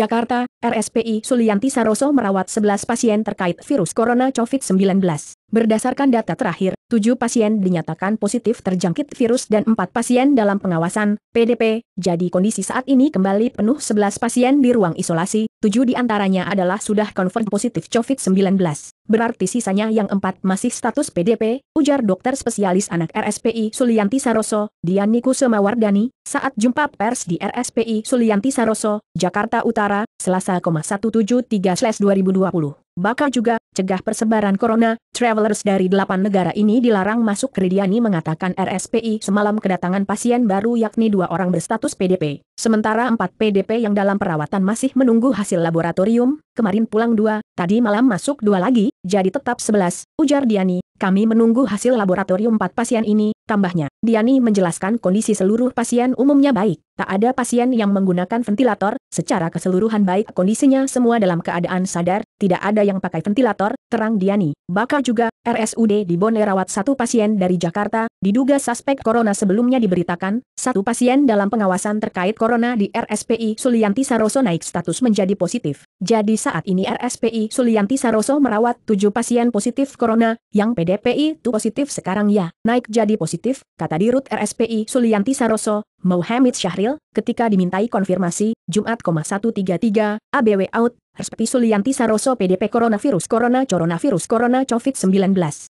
Jakarta, RSPI Sulianti Saroso merawat 11 pasien terkait virus corona COVID-19. Berdasarkan data terakhir, 7 pasien dinyatakan positif terjangkit virus dan 4 pasien dalam pengawasan, PDP, jadi kondisi saat ini kembali penuh 11 pasien di ruang isolasi, 7 diantaranya adalah sudah konfirm positif COVID-19. Berarti sisanya yang 4 masih status PDP, ujar dokter spesialis anak RSPI Sulianti Saroso, Diani Niku Wardani, saat jumpa pers di RSPI Sulianti Saroso, Jakarta Utara, Selasa 173-2020 bakal juga cegah persebaran corona. Travelers dari delapan negara ini dilarang masuk Kridiani mengatakan RSPI semalam kedatangan pasien baru yakni dua orang berstatus PDP. Sementara empat PDP yang dalam perawatan masih menunggu hasil laboratorium, kemarin pulang dua, tadi malam masuk dua lagi, jadi tetap sebelas, ujar Diani. Kami menunggu hasil laboratorium empat pasien ini, Tambahnya, Diani menjelaskan kondisi seluruh pasien umumnya baik. Tak ada pasien yang menggunakan ventilator, secara keseluruhan baik kondisinya semua dalam keadaan sadar, tidak ada yang pakai ventilator, terang Diani. Bakal juga, RSUD di Bone rawat satu pasien dari Jakarta, diduga suspek corona sebelumnya diberitakan, satu pasien dalam pengawasan terkait corona di RSPI Sulianti Saroso naik status menjadi positif. Jadi saat ini RSPI Sulianti Saroso merawat tujuh pasien positif corona, yang PDPI itu positif sekarang ya, naik jadi positif positif, kata Dirut RSPI Sulianti Saroso, Muhammad Syahril, ketika dimintai konfirmasi, Jumat 133, ABW Out, RSPI Sulianti Saroso PDP Coronavirus Corona Coronavirus Corona COVID-19.